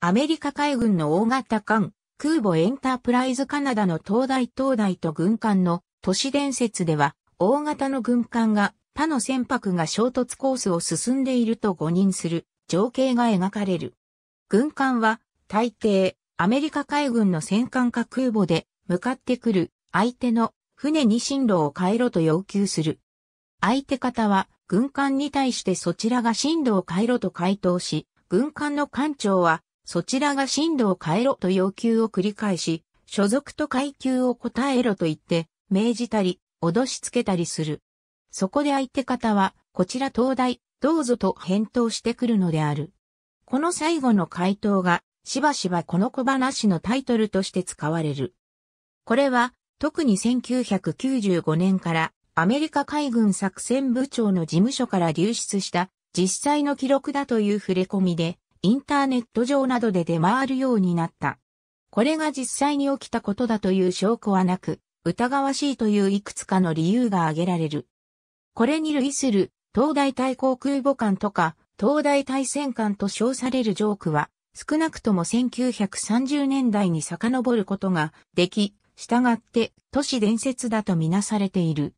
アメリカ海軍の大型艦、空母エンタープライズカナダの東大東大と軍艦の都市伝説では、大型の軍艦が他の船舶が衝突コースを進んでいると誤認する情景が描かれる。軍艦は大抵アメリカ海軍の戦艦か空母で向かってくる相手の船に進路を変えろと要求する。相手方は軍艦に対してそちらが進路を変えろと回答し、軍艦の艦長はそちらが進路を変えろと要求を繰り返し、所属と階級を答えろと言って、命じたり、脅しつけたりする。そこで相手方は、こちら東大、どうぞと返答してくるのである。この最後の回答が、しばしばこの小話のタイトルとして使われる。これは、特に1995年からアメリカ海軍作戦部長の事務所から流出した実際の記録だという触れ込みで、インターネット上などで出回るようになった。これが実際に起きたことだという証拠はなく、疑わしいといういくつかの理由が挙げられる。これに類する、東大対航空母艦とか、東大対戦艦と称されるジョークは、少なくとも1930年代に遡ることができ、従って都市伝説だとみなされている。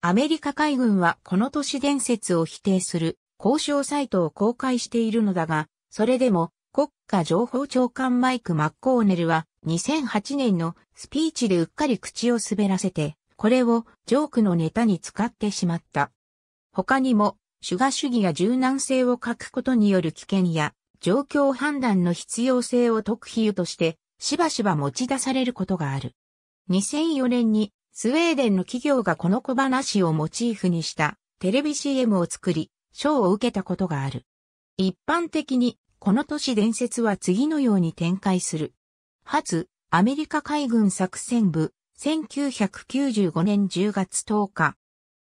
アメリカ海軍はこの都市伝説を否定する交渉サイトを公開しているのだが、それでも、国家情報長官マイク・マッコーネルは、2008年のスピーチでうっかり口を滑らせて、これをジョークのネタに使ってしまった。他にも、主が主義が柔軟性を欠くことによる危険や、状況判断の必要性を特比喩として、しばしば持ち出されることがある。2004年に、スウェーデンの企業がこの小話をモチーフにしたテレビ CM を作り、賞を受けたことがある。一般的にこの年伝説は次のように展開する。初、アメリカ海軍作戦部、1995年10月10日。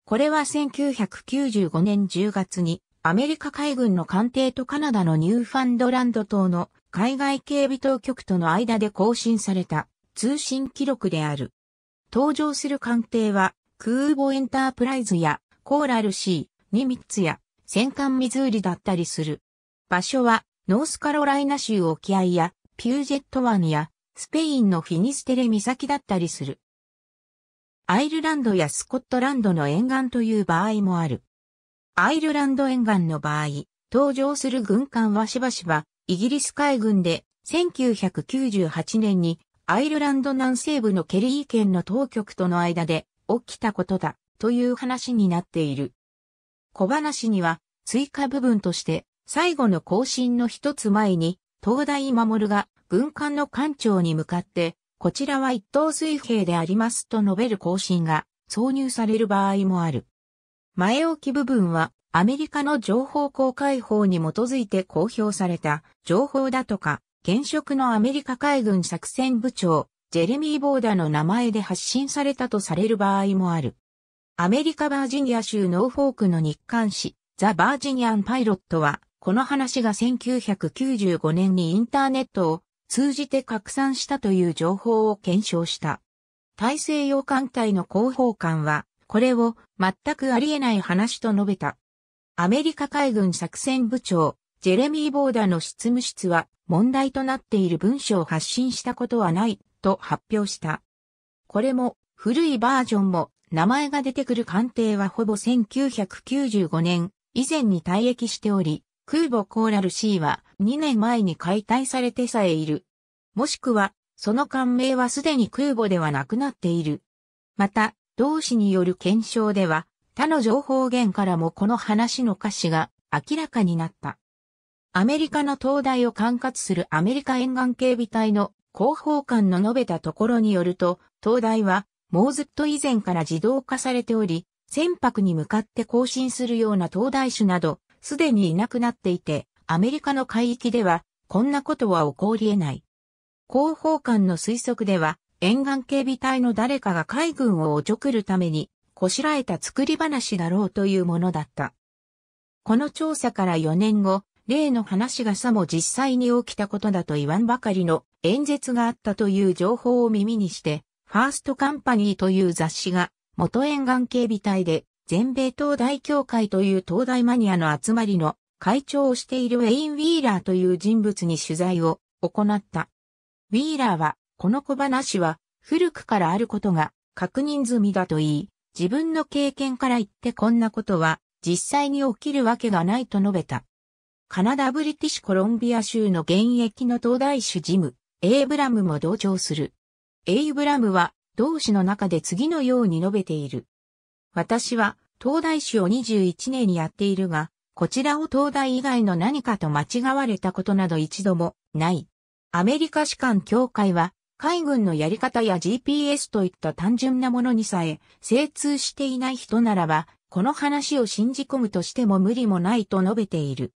これは1995年10月にアメリカ海軍の艦艇とカナダのニューファンドランド島の海外警備当局との間で更新された通信記録である。登場する艦艇は空母エンタープライズやコーラルシー、ニミッツや戦艦ミズーリだったりする。場所はノースカロライナ州沖合や、ピュージェット湾や、スペインのフィニステレ岬だったりする。アイルランドやスコットランドの沿岸という場合もある。アイルランド沿岸の場合、登場する軍艦はしばしば、イギリス海軍で、1998年に、アイルランド南西部のケリー県の当局との間で、起きたことだ、という話になっている。小話には、追加部分として、最後の更新の一つ前に、東大守が軍艦の艦長に向かって、こちらは一等水平でありますと述べる更新が挿入される場合もある。前置き部分はアメリカの情報公開法に基づいて公表された情報だとか、現職のアメリカ海軍作戦部長、ジェレミー・ボーダの名前で発信されたとされる場合もある。アメリカバージニア州ノーフォークの日刊誌、ザ・バージニアン・パイロットは、この話が1995年にインターネットを通じて拡散したという情報を検証した。大西洋艦隊の広報官は、これを全くありえない話と述べた。アメリカ海軍作戦部長、ジェレミー・ボーダの執務室は問題となっている文書を発信したことはないと発表した。これも古いバージョンも名前が出てくる艦艇はほぼ1995年以前に退役しており、空母コーラル C は2年前に解体されてさえいる。もしくは、その艦名はすでに空母ではなくなっている。また、同氏による検証では、他の情報源からもこの話の歌詞が明らかになった。アメリカの東大を管轄するアメリカ沿岸警備隊の広報官の述べたところによると、東大はもうずっと以前から自動化されており、船舶に向かって行進するような東大種など、すでにいなくなっていて、アメリカの海域では、こんなことは起こり得ない。広報官の推測では、沿岸警備隊の誰かが海軍をおちょくるために、こしらえた作り話だろうというものだった。この調査から4年後、例の話がさも実際に起きたことだと言わんばかりの演説があったという情報を耳にして、ファーストカンパニーという雑誌が元沿岸警備隊で全米東大協会という東大マニアの集まりの会長をしているウェイン・ウィーラーという人物に取材を行った。ウィーラーは、この小話は古くからあることが確認済みだと言い、自分の経験から言ってこんなことは実際に起きるわけがないと述べた。カナダ・ブリティッシュ・コロンビア州の現役の東大主事務、エイブラムも同調する。エイブラムは同志の中で次のように述べている。私は東大史を21年にやっているが、こちらを東大以外の何かと間違われたことなど一度もない。アメリカ士官協会は海軍のやり方や GPS といった単純なものにさえ精通していない人ならば、この話を信じ込むとしても無理もないと述べている。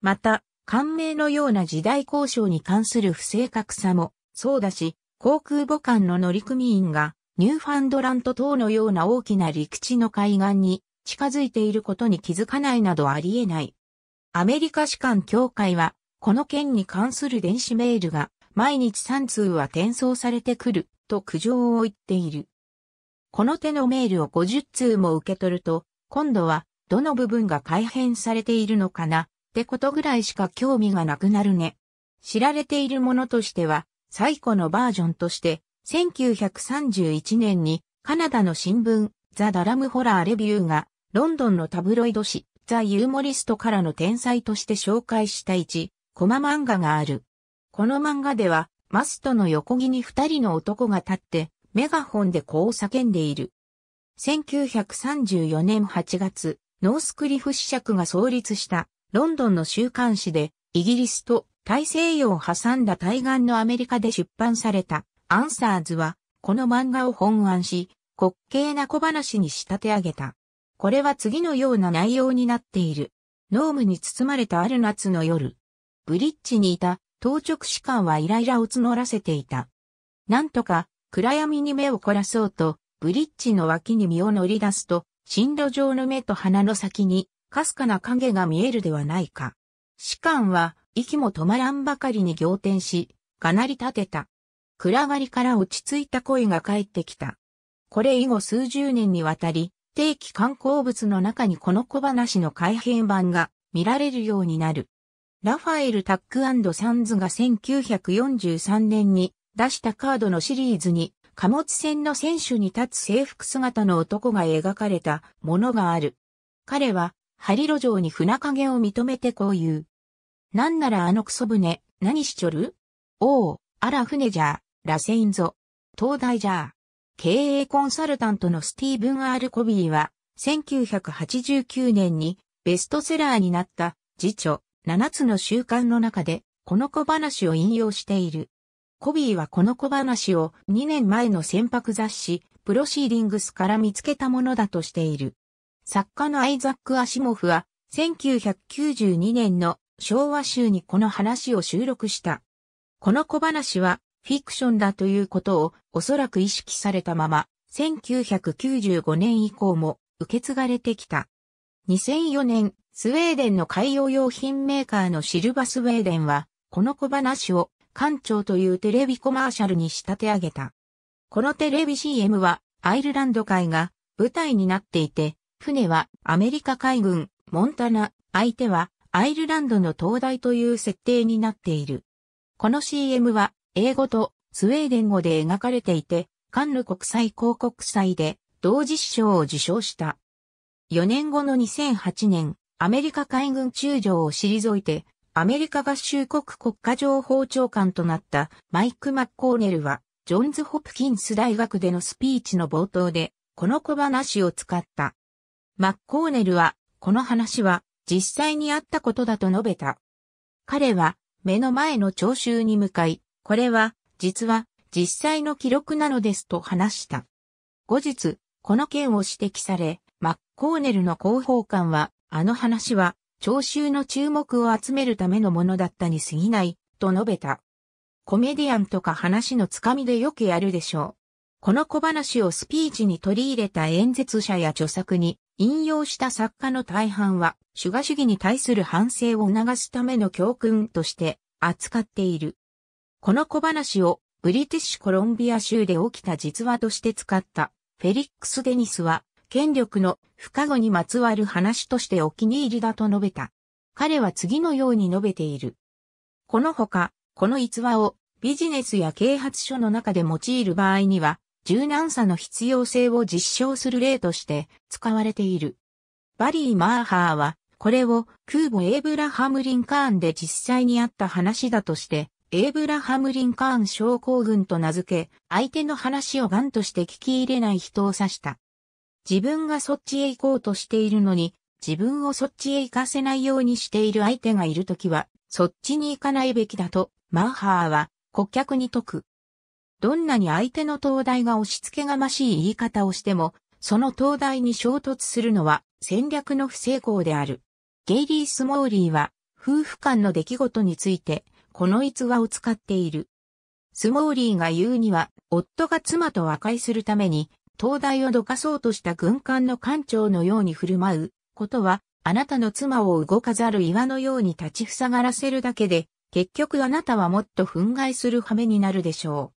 また、官名のような時代交渉に関する不正確さもそうだし、航空母艦の乗組員がニューファンドラント等のような大きな陸地の海岸に近づいていることに気づかないなどありえない。アメリカ士官協会は、この件に関する電子メールが毎日3通は転送されてくると苦情を言っている。この手のメールを50通も受け取ると、今度はどの部分が改変されているのかなってことぐらいしか興味がなくなるね。知られているものとしては、最古のバージョンとして、1931年にカナダの新聞ザ・ダラム・ホラー・レビューがロンドンのタブロイド誌ザ・ユーモリストからの天才として紹介した一コマ漫画がある。この漫画ではマストの横木に二人の男が立ってメガホンでこう叫んでいる。1934年8月、ノースクリフ子爵が創立したロンドンの週刊誌でイギリスと大西洋を挟んだ対岸のアメリカで出版されたアンサーズは、この漫画を本案し、滑稽な小話に仕立て上げた。これは次のような内容になっている。ノームに包まれたある夏の夜。ブリッジにいた、当直士官はイライラを募らせていた。なんとか、暗闇に目を凝らそうと、ブリッジの脇に身を乗り出すと、進路上の目と鼻の先に、かすかな影が見えるではないか。士官は、息も止まらんばかりに仰天し、かなり立てた。暗がりから落ち着いた声が返ってきた。これ以後数十年にわたり、定期観光物の中にこの小話の改編版が見られるようになる。ラファエル・タックサンズが1943年に出したカードのシリーズに貨物船の船首に立つ制服姿の男が描かれたものがある。彼は、針路上に船影を認めてこう言う。なんならあのクソ船、何しちょるおう、あら船じゃ、ラセインゾ、東大ジャー。経営コンサルタントのスティーブン・アール・コビーは、1989年にベストセラーになった辞書7つの習慣の中で、この小話を引用している。コビーはこの小話を2年前の船舶雑誌、プロシーリングスから見つけたものだとしている。作家のアイザック・アシモフは、1992年の昭和州にこの話を収録した。この小話はフィクションだということをおそらく意識されたまま、1995年以降も受け継がれてきた。2004年、スウェーデンの海洋用品メーカーのシルバスウェーデンは、この小話を、艦長というテレビコマーシャルに仕立て上げた。このテレビ CM は、アイルランド海が舞台になっていて、船はアメリカ海軍、モンタナ、相手はアイルランドの灯台という設定になっている。この CM は英語とスウェーデン語で描かれていて、カンヌ国際広告祭で同時賞を受賞した。4年後の2008年、アメリカ海軍中将を退いて、アメリカ合衆国国家情報長官となったマイク・マッコーネルは、ジョンズ・ホプキンス大学でのスピーチの冒頭で、この小話を使った。マッコーネルは、この話は実際にあったことだと述べた。彼は、目の前の聴衆に向かい、これは、実は、実際の記録なのですと話した。後日、この件を指摘され、マッコーネルの広報官は、あの話は、聴衆の注目を集めるためのものだったに過ぎない、と述べた。コメディアンとか話のつかみでよくやるでしょう。この小話をスピーチに取り入れた演説者や著作に引用した作家の大半は、主義主義に対する反省を促すための教訓として扱っている。この小話をブリティッシュコロンビア州で起きた実話として使ったフェリックス・デニスは権力の不可語にまつわる話としてお気に入りだと述べた。彼は次のように述べている。このほか、この逸話をビジネスや啓発書の中で用いる場合には、柔軟さの必要性を実証する例として使われている。バリー・マーハーは、これを空母エイブラハム・リンカーンで実際にあった話だとしてエイブラハム・リンカーン症候群と名付け、相手の話をガンとして聞き入れない人を指した。自分がそっちへ行こうとしているのに、自分をそっちへ行かせないようにしている相手がいるときは、そっちに行かないべきだと、マンハーは顧客に説く。どんなに相手の灯台が押し付けがましい言い方をしても、その灯台に衝突するのは戦略の不成功である。ゲイリー・スモーリーは、夫婦間の出来事について、この逸話を使っている。スモーリーが言うには、夫が妻と和解するために、灯台をどかそうとした軍艦の艦長のように振る舞うことは、あなたの妻を動かざる岩のように立ちふさがらせるだけで、結局あなたはもっと憤慨する羽目になるでしょう。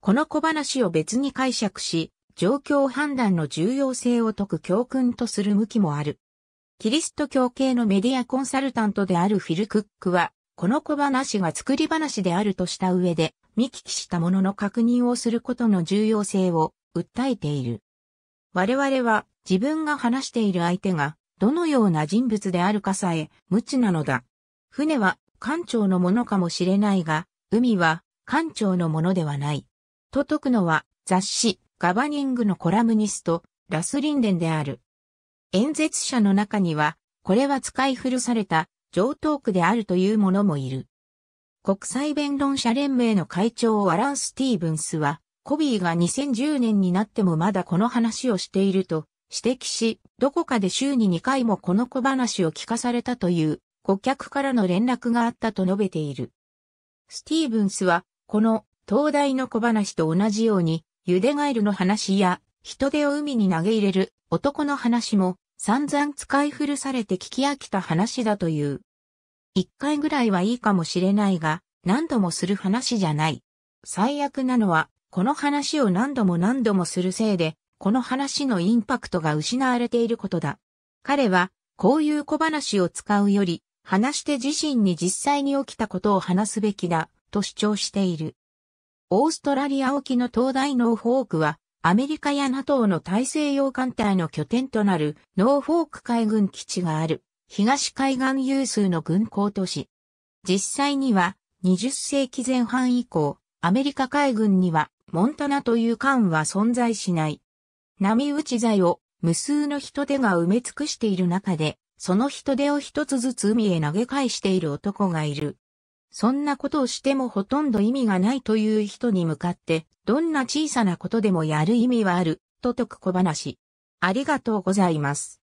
この小話を別に解釈し、状況判断の重要性を説く教訓とする向きもある。キリスト教系のメディアコンサルタントであるフィル・クックは、この小話が作り話であるとした上で、見聞きしたものの確認をすることの重要性を訴えている。我々は自分が話している相手がどのような人物であるかさえ無知なのだ。船は艦長のものかもしれないが、海は艦長のものではない。と説くのは雑誌ガバニングのコラムニストラスリンデンである。演説者の中には、これは使い古された上等区であるという者もいる。国際弁論者連盟の会長アラン・スティーブンスは、コビーが2010年になってもまだこの話をしていると指摘し、どこかで週に2回もこの小話を聞かされたという顧客からの連絡があったと述べている。スティーブンスは、この東大の小話と同じように、ゆでガエルの話や、人手を海に投げ入れる男の話も、散々使い古されて聞き飽きた話だという。一回ぐらいはいいかもしれないが、何度もする話じゃない。最悪なのは、この話を何度も何度もするせいで、この話のインパクトが失われていることだ。彼は、こういう小話を使うより、話して自身に実際に起きたことを話すべきだ、と主張している。オーストラリア沖の東大のフォークは、アメリカや NATO の大西洋艦隊の拠点となるノーフォーク海軍基地がある東海岸有数の軍港都市。実際には20世紀前半以降、アメリカ海軍にはモンタナという艦は存在しない。波打ち材を無数の人手が埋め尽くしている中で、その人手を一つずつ海へ投げ返している男がいる。そんなことをしてもほとんど意味がないという人に向かって、どんな小さなことでもやる意味はある、と説く小話。ありがとうございます。